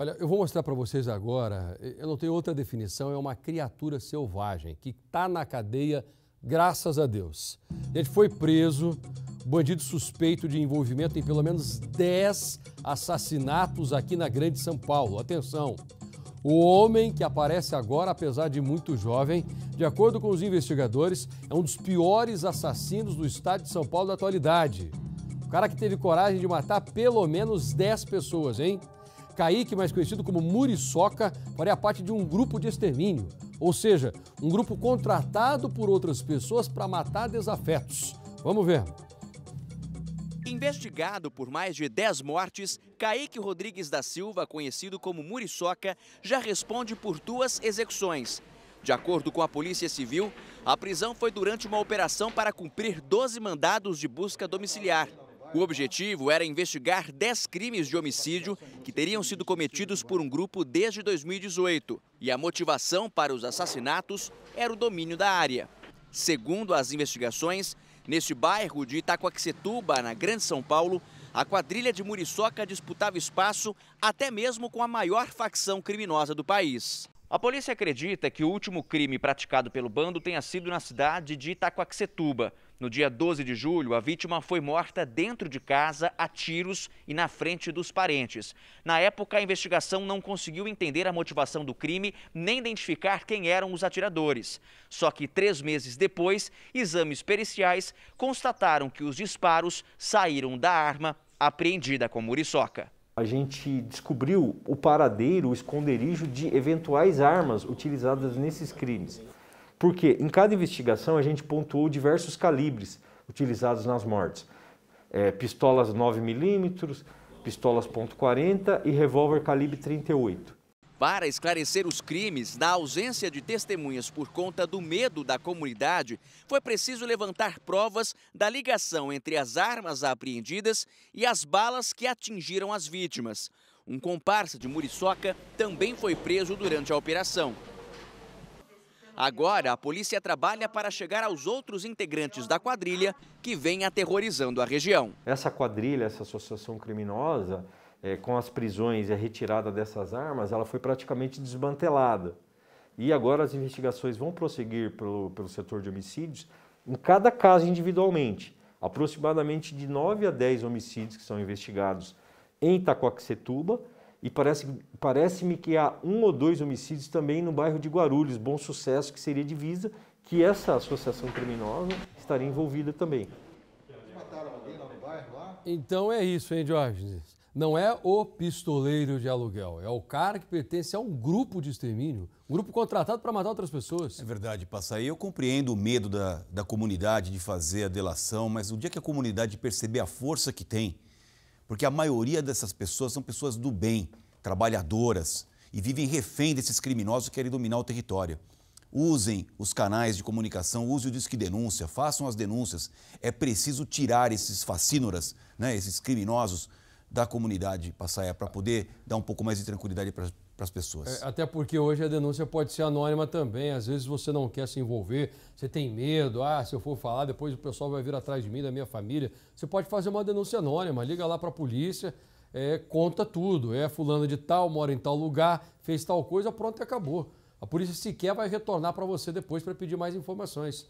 Olha, eu vou mostrar para vocês agora, eu não tenho outra definição, é uma criatura selvagem que está na cadeia, graças a Deus. Ele foi preso, bandido suspeito de envolvimento em pelo menos 10 assassinatos aqui na Grande São Paulo. Atenção! O homem que aparece agora, apesar de muito jovem, de acordo com os investigadores, é um dos piores assassinos do estado de São Paulo da atualidade. O cara que teve coragem de matar pelo menos 10 pessoas, hein? Kaique, mais conhecido como Muriçoca, faria parte de um grupo de extermínio, ou seja, um grupo contratado por outras pessoas para matar desafetos. Vamos ver. Investigado por mais de 10 mortes, Kaique Rodrigues da Silva, conhecido como Muriçoca, já responde por duas execuções. De acordo com a Polícia Civil, a prisão foi durante uma operação para cumprir 12 mandados de busca domiciliar. O objetivo era investigar 10 crimes de homicídio que teriam sido cometidos por um grupo desde 2018. E a motivação para os assassinatos era o domínio da área. Segundo as investigações, neste bairro de Itacoaxetuba, na Grande São Paulo, a quadrilha de Muriçoca disputava espaço até mesmo com a maior facção criminosa do país. A polícia acredita que o último crime praticado pelo bando tenha sido na cidade de Itacoaxetuba. No dia 12 de julho, a vítima foi morta dentro de casa a tiros e na frente dos parentes. Na época, a investigação não conseguiu entender a motivação do crime nem identificar quem eram os atiradores. Só que três meses depois, exames periciais constataram que os disparos saíram da arma apreendida com Muriçoca. A gente descobriu o paradeiro, o esconderijo de eventuais armas utilizadas nesses crimes. Porque em cada investigação a gente pontuou diversos calibres utilizados nas mortes. É, pistolas 9mm, pistolas .40 e revólver calibre 38. Para esclarecer os crimes, na ausência de testemunhas por conta do medo da comunidade, foi preciso levantar provas da ligação entre as armas apreendidas e as balas que atingiram as vítimas. Um comparsa de Muriçoca também foi preso durante a operação. Agora, a polícia trabalha para chegar aos outros integrantes da quadrilha que vem aterrorizando a região. Essa quadrilha, essa associação criminosa, é, com as prisões e a retirada dessas armas, ela foi praticamente desmantelada. E agora as investigações vão prosseguir pelo, pelo setor de homicídios, em cada caso individualmente. Aproximadamente de 9 a 10 homicídios que são investigados em Itacoaxetuba, e parece-me parece que há um ou dois homicídios também no bairro de Guarulhos, Bom Sucesso, que seria divisa, que essa associação criminosa estaria envolvida também. Mataram alguém lá no bairro lá? Então é isso, hein, Diógenes? Não é o pistoleiro de aluguel, é o cara que pertence a um grupo de extermínio, um grupo contratado para matar outras pessoas. É verdade, Passaí. Eu compreendo o medo da, da comunidade de fazer a delação, mas o dia que a comunidade perceber a força que tem, porque a maioria dessas pessoas são pessoas do bem, trabalhadoras, e vivem refém desses criminosos que querem dominar o território. Usem os canais de comunicação, use o disque denúncia, façam as denúncias. É preciso tirar esses facínoras, né, esses criminosos da comunidade Passaia para poder dar um pouco mais de tranquilidade para as pessoas. É, até porque hoje a denúncia pode ser anônima também. Às vezes você não quer se envolver, você tem medo. Ah, se eu for falar, depois o pessoal vai vir atrás de mim, da minha família. Você pode fazer uma denúncia anônima, liga lá para a polícia, é, conta tudo. É fulano de tal, mora em tal lugar, fez tal coisa, pronto e acabou. A polícia sequer vai retornar para você depois para pedir mais informações.